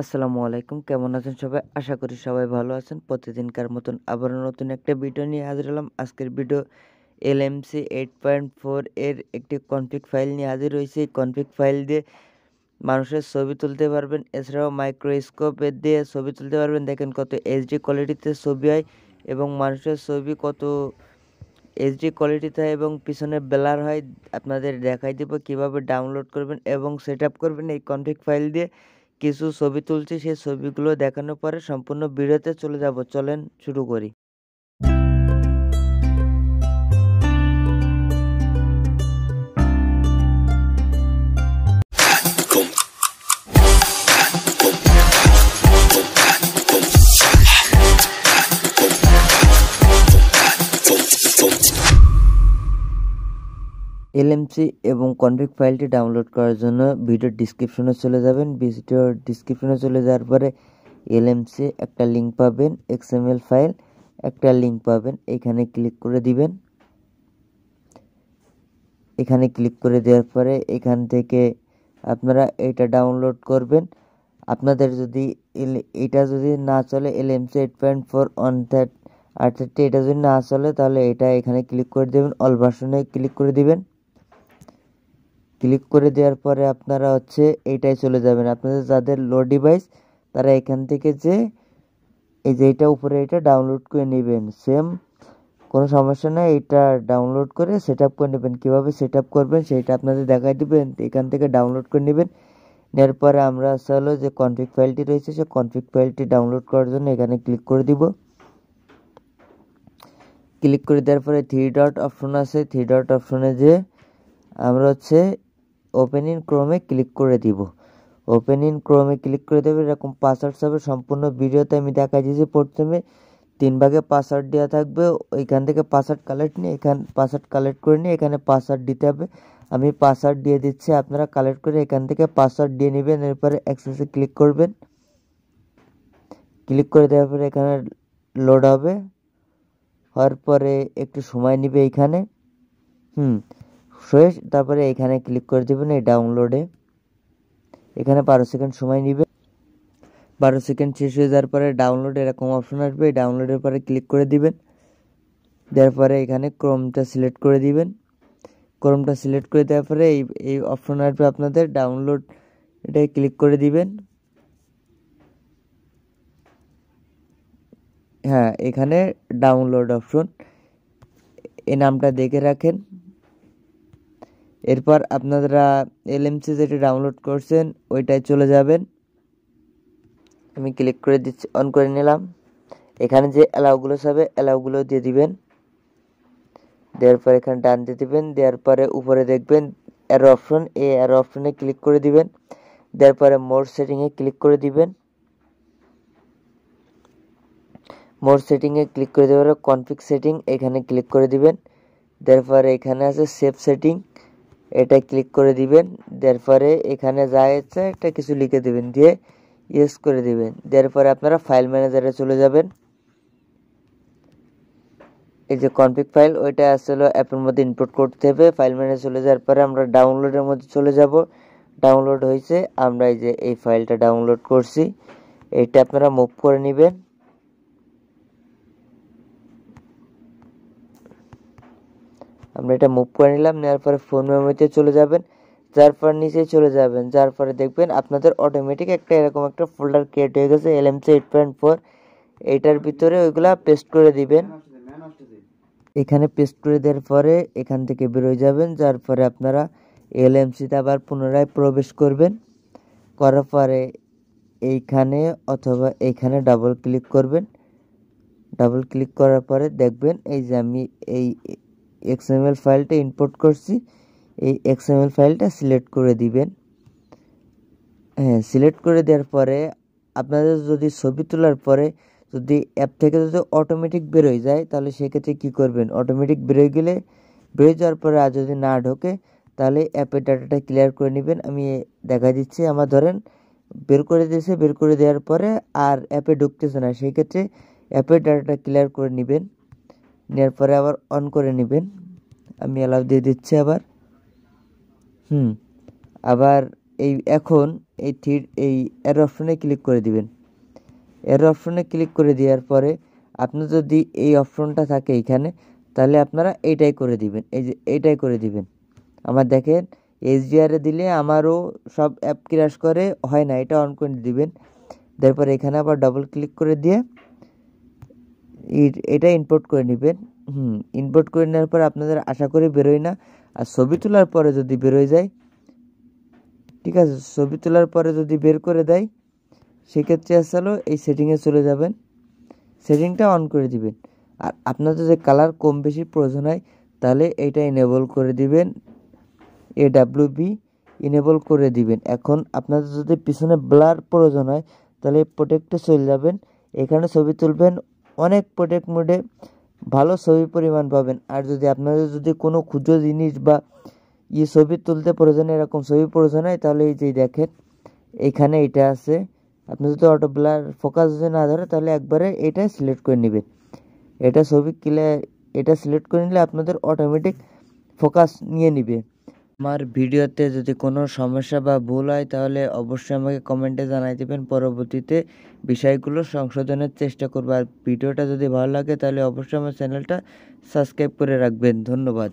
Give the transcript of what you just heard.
আসসালামু আলাইকুম কেমন আছেন সবাই আশা করি সবাই ভালো আছেন প্রতিদিনকার মতন আবার নতুন একটা ভিডিও নিয়ে হাজির হলাম আজকের video C eight point four এর একটি কনফিক ফাইল নিয়ে হাজির হয়েছে এই কনফিক ফাইল দিয়ে মানুষের ছবি তুলতে পারবেন এছাড়াও মাইক্রোস্কোপের দিয়ে ছবি তুলতে পারবেন দেখেন কত এইচডি কোয়ালিটিতে ছবি হয় এবং মানুষের ছবি কত এইচডি কোয়ালিটিতে হয় এবং পিছনে বেলার হয় আপনাদের দেখাই দেবো কিভাবে ডাউনলোড করবেন এবং সেট করবেন এই কনফিক ফাইল দিয়ে কিছু ছবি তুলছি সেই ছবিগুলো দেখানোর পরে সম্পূর্ণ ভিডিওতে চলে যাব চলেন শুরু করি এলএমসি এবং কনফিগ ফাইলটি ডাউনলোড করার জন্য ভিডিওর ডিসক্রিপশনে চলে যাবেন ভিডিওর ডিসক্রিপশনে চলে যাওয়ার পরে এলএমসি একটা লিঙ্ক পাবেন এক্সএমএল ফাইল একটা লিঙ্ক পাবেন এখানে ক্লিক করে দিবেন এখানে ক্লিক করে দেওয়ার পরে এখান থেকে আপনারা এটা ডাউনলোড করবেন আপনাদের যদি এটা যদি না চলে LMC eight point four one থার্ট আট থার্টি এটা যদি না চলে তাহলে এটা এখানে ক্লিক করে দেবেন অল ভার্সনে ক্লিক করে দিবেন ক্লিক করে দেওয়ার পরে আপনারা হচ্ছে এটাই চলে যাবেন আপনাদের যাদের লো ডিভাইস তারা এখান থেকে যে এই যে এইটা উপরে এটা ডাউনলোড করে নেবেন সেম কোনো সমস্যা নয় এটা ডাউনলোড করে সেট আপ করে নেবেন কীভাবে সেট আপ করবেন সেটা আপনাদের দেখাই দেবেন এখান থেকে ডাউনলোড করে নেবেন নেওয়ার পরে আমরা আসা হলো যে কনফিক ফাইলটি রয়েছে সে কনফিক ফাইলটি ডাউনলোড করার জন্য এখানে ক্লিক করে দিব ক্লিক করে দেওয়ার পরে থ্রি ডট অপশন আছে থ্রি ডট অপশনে যে আমরা হচ্ছে ওপেন ইন ক্রোমে ক্লিক করে দিব ওপেন ইন ক্রোমে ক্লিক করে দেবে এরকম পাসওয়ার্ড হবে সম্পূর্ণ ভিডিওতে আমি দেখা দিয়েছি প্রথমে তিন ভাগে পাসওয়ার্ড দেওয়া থাকবে ওইখান থেকে পাসওয়ার্ড কালেক্ট নিয়ে এখান পাসওয়ার্ড কালেক্ট করে নিয়ে এখানে পাসওয়ার্ড দিতে হবে আমি পাসওয়ার্ড দিয়ে দিচ্ছি আপনারা কালেক্ট করে এখান থেকে পাসওয়ার্ড দিয়ে নেবেন এরপরে অ্যাক্সেসে ক্লিক করবেন ক্লিক করে দেওয়ার পরে এখানে লোড হবে হওয়ার পরে একটু সময় নেবে এইখানে হুম ফ্রেশ তারপরে এখানে ক্লিক করে দেবেন এই ডাউনলোডে এখানে বারো সেকেন্ড সময় নেবে বারো সেকেন্ড শেষ হয়ে যাওয়ার পরে ডাউনলোড এরকম অপশন আসবে এই ডাউনলোডের পরে ক্লিক করে দিবেন দেওয়ার পরে এখানে ক্রোমটা সিলেক্ট করে দিবেন ক্রমটা সিলেক্ট করে দেওয়ার পরে এই এই অপশন আসবে আপনাদের ডাউনলোড এটাই ক্লিক করে দিবেন হ্যাঁ এখানে ডাউনলোড অপশন এ নামটা দেখে রাখেন এরপর আপনারা এলএমসি যেটি ডাউনলোড করছেন ওইটায় চলে যাবেন আমি ক্লিক করে দিচ্ছি অন করে নিলাম এখানে যে অ্যালাউগুলো সবে অ্যালাউগুলো দিয়ে দিবেন দেওয়ার পর এখানে ডান দিয়ে দিবেন দেওয়ার পরে উপরে দেখবেন এর অপশন এ এর অপশনে ক্লিক করে দিবেন দেওয়ার পরে মোর সেটিংয়ে ক্লিক করে দিবেন মোর সেটিংয়ে ক্লিক করে দেওয়ার কনফিক সেটিং এখানে ক্লিক করে দিবেন দেওয়ার পরে এখানে আছে সেফ সেটিং এটা ক্লিক করে দিবেন দেওয়ার পরে এখানে যা আছে একটা কিছু লিখে দিবেন দিয়ে ইয়েস করে দিবেন দেওয়ার পরে আপনারা ফাইল ম্যানেজারে চলে যাবেন এই যে কনফিক ফাইল ওইটা আসলে অ্যাপের মধ্যে ইনপুট করতে হবে ফাইল ম্যানেজ চলে যাওয়ার পরে আমরা ডাউনলোডের মধ্যে চলে যাব ডাউনলোড হয়েছে আমরা এই যে এই ফাইলটা ডাউনলোড করছি এইটা আপনারা মুভ করে নেবেন আমরা এটা মুভ করে নিলাম নেওয়ার পরে ফোন মেমোরিতে চলে যাবেন যার পর নিচে চলে যাবেন যার পরে দেখবেন আপনাদের অটোমেটিক একটা এরকম একটা ফোল্ডার ক্রিয়েট হয়ে গেছে L MC eight point four এইটার ভিতরে ওইগুলা পেস্ট করে দিবেন এখানে পেস্ট করে দেওয়ার পরে এখান থেকে বেরোয় যাবেন যার পরে আপনারা এল এমসিতে আবার পুনরায় প্রবেশ করবেন করার পরে এইখানে অথবা এইখানে ডাবল ক্লিক করবেন ডাবল ক্লিক করার পরে দেখবেন এই যে আমি এই এক্সএমএল ফাইলটা ইম্পোর্ট করছি এই এক্সএমএল ফাইলটা সিলেক্ট করে দিবেন হ্যাঁ সিলেক্ট করে দেওয়ার পরে আপনাদের যদি ছবি তোলার পরে যদি অ্যাপ থেকে যদি অটোমেটিক বেরোয় যায় তাহলে সেক্ষেত্রে কী করবেন অটোমেটিক বেরোয় গেলে বেরোয় যাওয়ার পরে আর যদি না ঢোকে তাহলে অ্যাপের ডাটাটা ক্লিয়ার করে নেবেন আমি দেখা দিচ্ছি আমার ধরেন বের করে দিয়েছে বের করে দেওয়ার পরে আর অ্যাপে ঢুকতেছে না সেক্ষেত্রে অ্যাপের ডাটাটা ক্লিয়ার করে নেবেন নেওয়ার পরে আবার অন করে নেবেন আমি অ্যালাউ দিয়ে দিচ্ছি আবার হুম আবার এই এখন এই থির এই এর অপশনে ক্লিক করে দিবেন এর অপশনে ক্লিক করে দেওয়ার পরে আপনি যদি এই অপশনটা থাকে এখানে তাহলে আপনারা এইটাই করে দিবেন এই যে এইটাই করে দিবেন আমার দেখেন এসডিআরে দিলে আমারও সব অ্যাপ ক্রাশ করে হয় না এটা অন করে দিবেন তারপর এখানে আবার ডবল ক্লিক করে দিয়ে এটা ইনপোর্ট করে নেবেন হুম ইনপোর্ট করে নেওয়ার পর আপনাদের আশা করি বেরোয় না আর ছবি তোলার পরে যদি বেরোয় যায় ঠিক আছে ছবি তোলার পরে যদি বের করে দেয় সেক্ষেত্রে আসলে এই সেটিংয়ে চলে যাবেন সেটিংটা অন করে দিবেন আর আপনাদের যদি কালার কম বেশি প্রয়োজন হয় তাহলে এটা এনেবল করে দিবেন এ ডাব্লিউ বি ইনেবল করে দিবেন এখন আপনাদের যদি পিছনে ব্লার প্রয়োজন হয় তাহলে প্রোটেক্টে চলে যাবেন এখানে ছবি তুলবেন অনেক প্রোডাক্ট মোডে ভালো ছবি পরিমাণ পাবেন আর যদি আপনাদের যদি কোনো ক্ষুদ্র জিনিস বা ই ছবি তুলতে প্রয়োজন এরকম ছবি প্রয়োজন হয় তাহলে এই যে দেখেন এখানে এটা আছে আপনি যদি অটো ব্লার ফোকাস যদি না ধরে তাহলে একবারে এটা সিলেক্ট করে নেবেন এটা ছবি কিলে এটা সিলেক্ট করে নিলে আপনাদের অটোমেটিক ফোকাস নিয়ে নেবে আমার ভিডিওতে যদি কোনো সমস্যা বা ভুল হয় তাহলে অবশ্যই আমাকে কমেন্টে জানাই দেবেন পরবর্তীতে বিষয়গুলো সংশোধনের চেষ্টা করবো আর ভিডিওটা যদি ভালো লাগে তাহলে অবশ্যই আমার চ্যানেলটা সাবস্ক্রাইব করে রাখবেন ধন্যবাদ